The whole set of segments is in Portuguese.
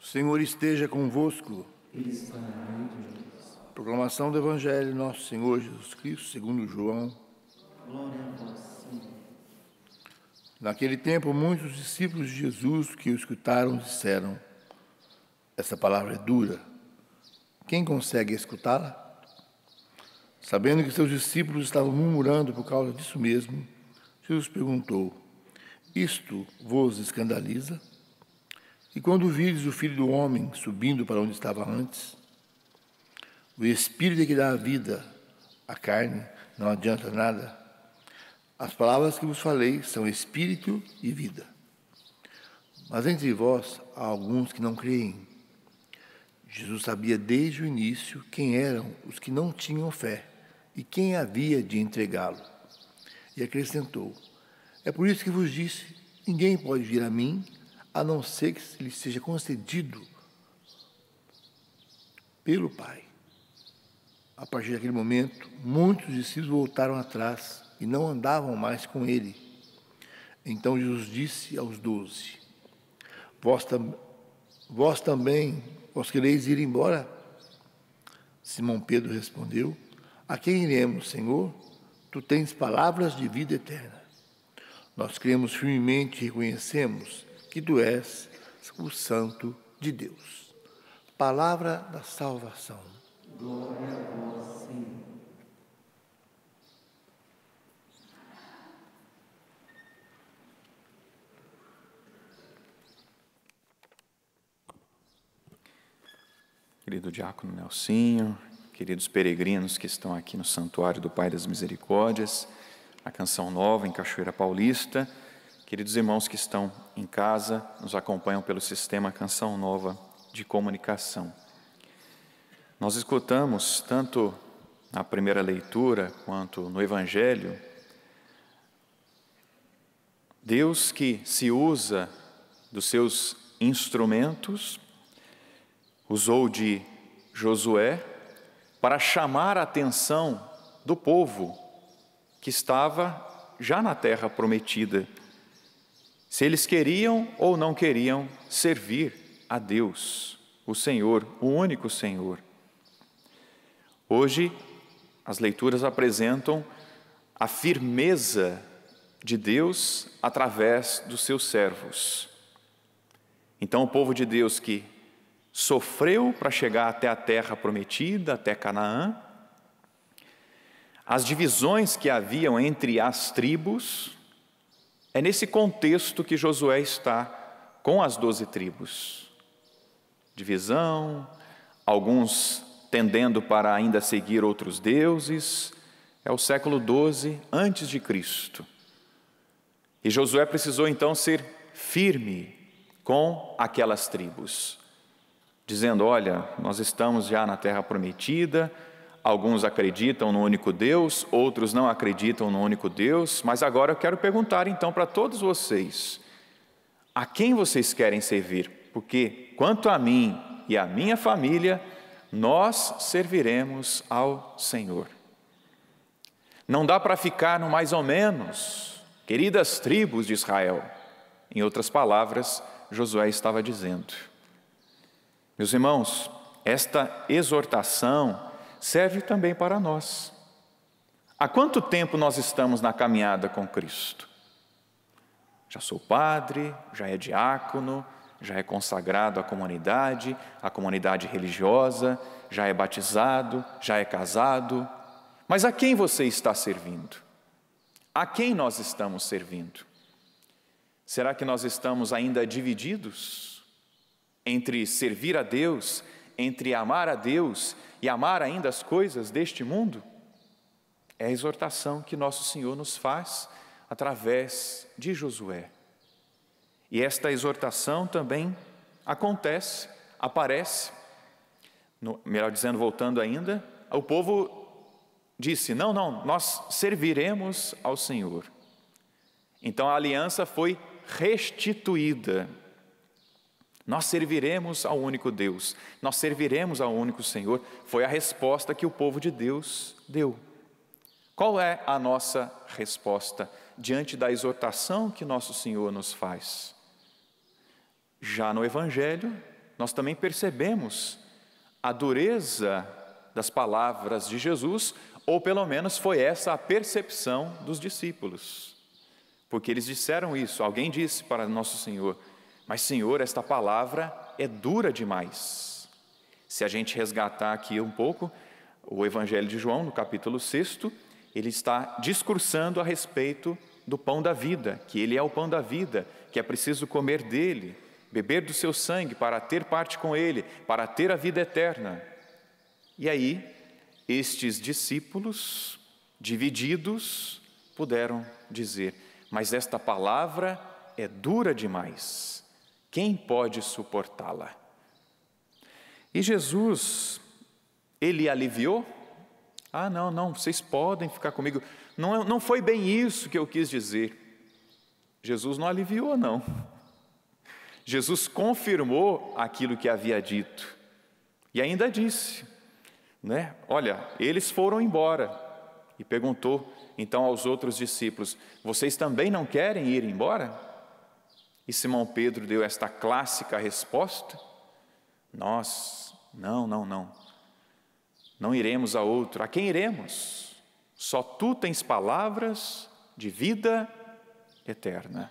O Senhor esteja convosco. Proclamação do Evangelho nosso Senhor Jesus Cristo, segundo João. Glória a vós, Senhor. Naquele tempo, muitos discípulos de Jesus que o escutaram disseram: Essa palavra é dura. Quem consegue escutá-la? Sabendo que seus discípulos estavam murmurando por causa disso mesmo, Jesus perguntou: isto vos escandaliza? E quando vires o filho do homem subindo para onde estava antes, o espírito é que dá a vida, à carne não adianta nada. As palavras que vos falei são espírito e vida. Mas entre vós há alguns que não creem. Jesus sabia desde o início quem eram os que não tinham fé e quem havia de entregá-lo. E acrescentou: é por isso que vos disse: ninguém pode vir a mim, a não ser que lhe seja concedido pelo Pai. A partir daquele momento, muitos discípulos voltaram atrás e não andavam mais com ele. Então Jesus disse aos doze: Vós, tam, vós também vós quereis ir embora? Simão Pedro respondeu: A quem iremos, Senhor? Tu tens palavras de vida eterna nós cremos firmemente e reconhecemos que tu és o Santo de Deus. Palavra da salvação. Glória a vós, Senhor. Querido diácono Nelsinho, queridos peregrinos que estão aqui no Santuário do Pai das Misericórdias, Canção Nova, em Cachoeira Paulista. Queridos irmãos que estão em casa, nos acompanham pelo sistema Canção Nova de Comunicação. Nós escutamos, tanto na primeira leitura quanto no Evangelho, Deus que se usa dos seus instrumentos, usou de Josué para chamar a atenção do povo que estava já na terra prometida, se eles queriam ou não queriam servir a Deus, o Senhor, o único Senhor. Hoje, as leituras apresentam a firmeza de Deus através dos seus servos. Então, o povo de Deus que sofreu para chegar até a terra prometida, até Canaã, as divisões que haviam entre as tribos, é nesse contexto que Josué está com as doze tribos. Divisão, alguns tendendo para ainda seguir outros deuses, é o século 12 antes de Cristo. E Josué precisou então ser firme com aquelas tribos, dizendo: "Olha, nós estamos já na terra prometida, Alguns acreditam no único Deus, outros não acreditam no único Deus, mas agora eu quero perguntar então para todos vocês: a quem vocês querem servir? Porque quanto a mim e a minha família, nós serviremos ao Senhor. Não dá para ficar no mais ou menos, queridas tribos de Israel. Em outras palavras, Josué estava dizendo. Meus irmãos, esta exortação serve também para nós. Há quanto tempo nós estamos na caminhada com Cristo? Já sou padre, já é diácono, já é consagrado à comunidade, à comunidade religiosa, já é batizado, já é casado. Mas a quem você está servindo? A quem nós estamos servindo? Será que nós estamos ainda divididos entre servir a Deus entre amar a Deus e amar ainda as coisas deste mundo? É a exortação que nosso Senhor nos faz através de Josué. E esta exortação também acontece, aparece, no, melhor dizendo, voltando ainda, o povo disse: Não, não, nós serviremos ao Senhor. Então a aliança foi restituída nós serviremos ao único Deus, nós serviremos ao único Senhor. Foi a resposta que o povo de Deus deu. Qual é a nossa resposta diante da exortação que nosso Senhor nos faz? Já no Evangelho, nós também percebemos a dureza das palavras de Jesus, ou pelo menos foi essa a percepção dos discípulos, porque eles disseram isso. Alguém disse para Nosso Senhor: mas, Senhor, esta palavra é dura demais. Se a gente resgatar aqui um pouco, o Evangelho de João, no capítulo 6, ele está discursando a respeito do pão da vida, que ele é o pão da vida, que é preciso comer dele, beber do seu sangue para ter parte com ele, para ter a vida eterna. E aí, estes discípulos, divididos, puderam dizer: Mas esta palavra é dura demais. Quem pode suportá-la? E Jesus, ele aliviou? Ah, não, não, vocês podem ficar comigo. Não, não foi bem isso que eu quis dizer. Jesus não aliviou, não. Jesus confirmou aquilo que havia dito e ainda disse, né? Olha, eles foram embora e perguntou então aos outros discípulos: Vocês também não querem ir embora? E Simão Pedro deu esta clássica resposta: Nós, não, não, não. Não iremos a outro. A quem iremos? Só tu tens palavras de vida eterna.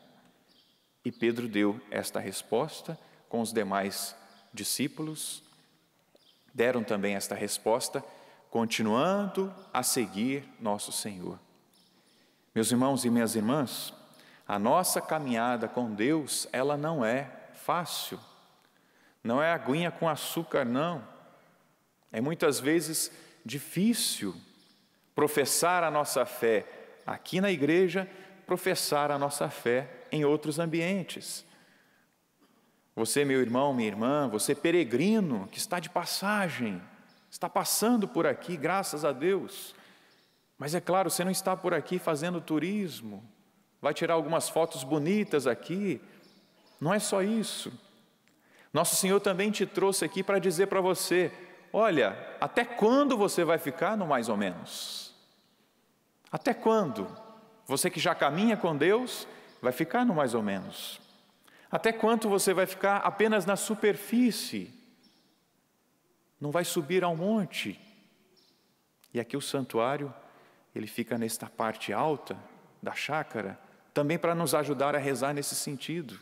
E Pedro deu esta resposta com os demais discípulos. Deram também esta resposta, continuando a seguir nosso Senhor. Meus irmãos e minhas irmãs, a nossa caminhada com Deus, ela não é fácil. Não é aguinha com açúcar, não. É muitas vezes difícil professar a nossa fé aqui na igreja, professar a nossa fé em outros ambientes. Você, meu irmão, minha irmã, você peregrino que está de passagem, está passando por aqui, graças a Deus. Mas é claro, você não está por aqui fazendo turismo, vai tirar algumas fotos bonitas aqui. Não é só isso. Nosso Senhor também te trouxe aqui para dizer para você: olha, até quando você vai ficar no mais ou menos? Até quando? Você que já caminha com Deus, vai ficar no mais ou menos. Até quanto você vai ficar apenas na superfície? Não vai subir ao monte. E aqui o santuário, ele fica nesta parte alta da chácara, também para nos ajudar a rezar nesse sentido.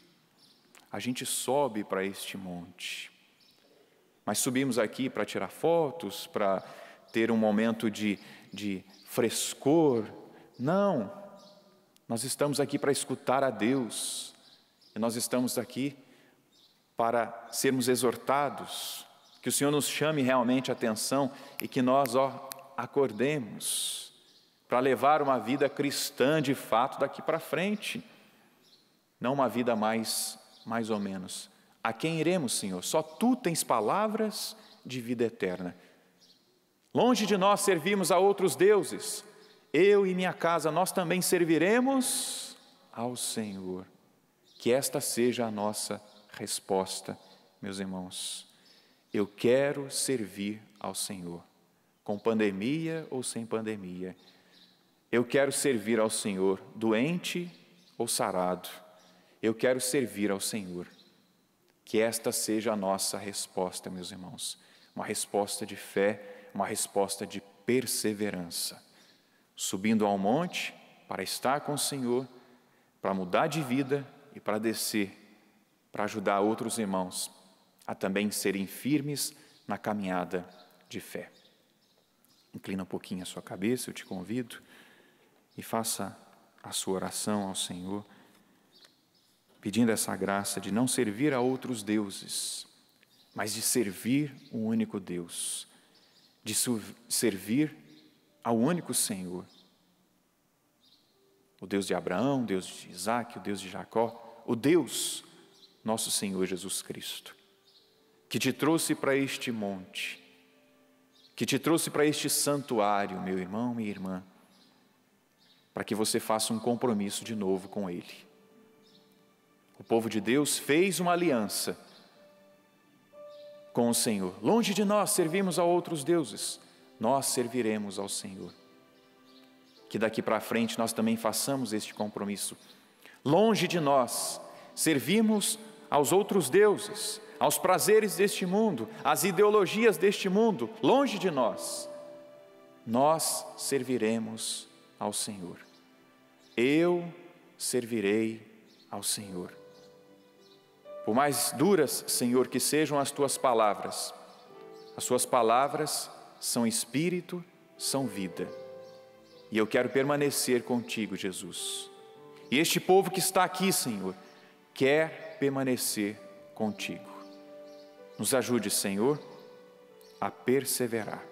A gente sobe para este monte, mas subimos aqui para tirar fotos, para ter um momento de, de frescor. Não, nós estamos aqui para escutar a Deus, e nós estamos aqui para sermos exortados, que o Senhor nos chame realmente a atenção e que nós, ó, acordemos para levar uma vida cristã de fato daqui para frente, não uma vida mais mais ou menos. A quem iremos, Senhor? Só tu tens palavras de vida eterna. Longe de nós servimos a outros deuses. Eu e minha casa nós também serviremos ao Senhor. Que esta seja a nossa resposta, meus irmãos. Eu quero servir ao Senhor, com pandemia ou sem pandemia. Eu quero servir ao Senhor, doente ou sarado. Eu quero servir ao Senhor. Que esta seja a nossa resposta, meus irmãos. Uma resposta de fé, uma resposta de perseverança. Subindo ao monte para estar com o Senhor, para mudar de vida e para descer, para ajudar outros irmãos a também serem firmes na caminhada de fé. Inclina um pouquinho a sua cabeça, eu te convido e faça a sua oração ao Senhor, pedindo essa graça de não servir a outros deuses, mas de servir o único Deus, de servir ao único Senhor. O Deus de Abraão, o Deus de Isaac, o Deus de Jacó, o Deus, nosso Senhor Jesus Cristo, que te trouxe para este monte, que te trouxe para este santuário, meu irmão, minha irmã para que você faça um compromisso de novo com Ele. O povo de Deus fez uma aliança com o Senhor. Longe de nós servimos a outros deuses, nós serviremos ao Senhor. Que daqui para frente nós também façamos este compromisso. Longe de nós servimos aos outros deuses, aos prazeres deste mundo, às ideologias deste mundo, longe de nós, nós serviremos ao Senhor. Eu servirei ao Senhor. Por mais duras, Senhor, que sejam as tuas palavras, as suas palavras são espírito, são vida. E eu quero permanecer contigo, Jesus. E este povo que está aqui, Senhor, quer permanecer contigo. Nos ajude, Senhor, a perseverar.